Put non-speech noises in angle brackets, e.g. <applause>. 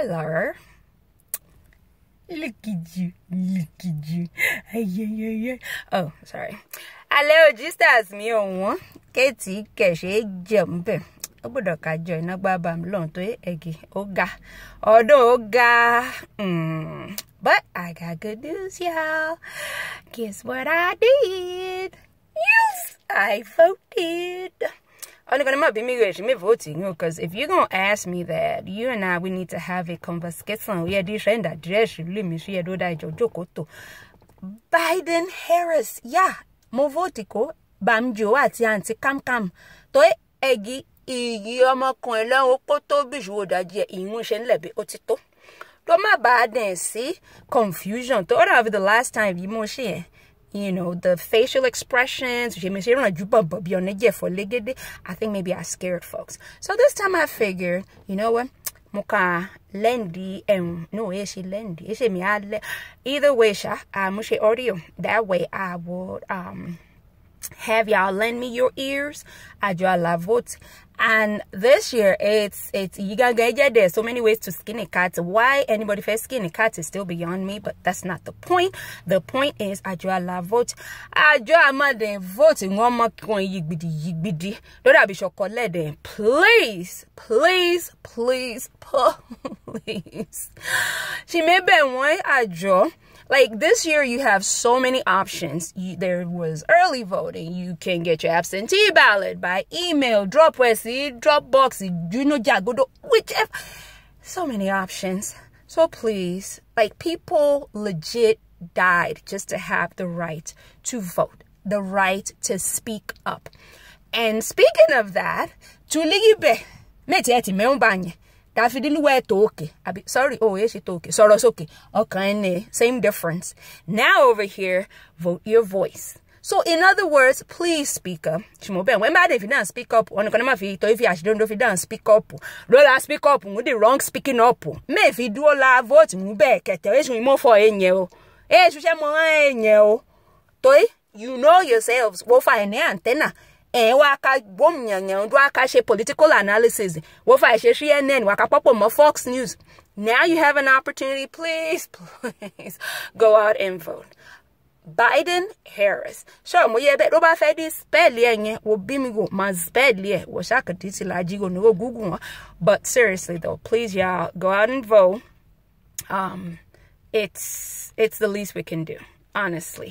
Hello. Look at you. Look at you. Hey, yeah, yeah, Oh, sorry. Hello, just as me on one. Katie, Keshe, jumping. ó gbọ́dọ̀ kájọ iná gbábà mi lọ́run tó ẹ̀gì ó Oh, no, ó ga hmm. but I got good news y'all guess what I did yes I voted. only gonna not be me rich me vote you know because if you're gonna ask me that you and i we need to have a conversation we are this and that dress you me she do that jokoto biden harris yeah mo vote ko bamjo àti àǹtí kamkam tó egi iyì ọmọkùnrin lọ́run ó tó bíṣu òdàjì ẹ̀ ìyún ṣe ń lẹ̀bi ó ti tó ló má bàa dẹ̀ sí confusion To ọ̀dà of the last time yìí mo ṣe you know, the facial expressions. I think maybe I scared folks. So this time I figured, you know what? muka lendi and no is lendi is she me either way sha I uh, she audio that way i would um have y'all lend me your ears I draw la vote and this year it's it's you gotta get there. so many ways to skin a cat why anybody first skinny a cat is still beyond me but that's not the point the point is I draw la vote I draw my then vote in one more going yigbidi yigbidi don't have be sure collect then please please please <laughs> please she may be one I draw like this year you have so many options you, there was early voting you can get your absentee ballot by email dropbox dropbox you know jagodo whichever so many options so please like people legit died just to have the right to vote the right to speak up and speaking of that tuligibe meti eti meombanye we toke abi sorry oh yes toke soro soke okay same difference now over here vote your voice so in other words please speak up shimoben when bad if you don't speak up on economy if to if you don't if you don't speak up Lola speak up with the wrong speaking up me if you do la vote mu be kete esun mo for enye o esun se mo enye o toy you know yourselves wo fa ene antenna ẹ̀ wá ká gbóhùnyànyàn wá ká She political analysis wọ́n fà ṣe CNN wá Pop pọ́pọ̀ mọ́ Fox News now you have an opportunity please <laughs> please go out and vote Biden Harris ṣé mo yẹ bẹ́ẹ̀ ló bá fẹ́ dín spẹ́ẹ̀lì ẹ̀ yẹn wo bí mi wò máa spẹ́ẹ̀lì ẹ̀ wò ṣàkàtì ti lajì wò ní wò but seriously though please y'all go out and vote um, it's it's the least we can do honestly.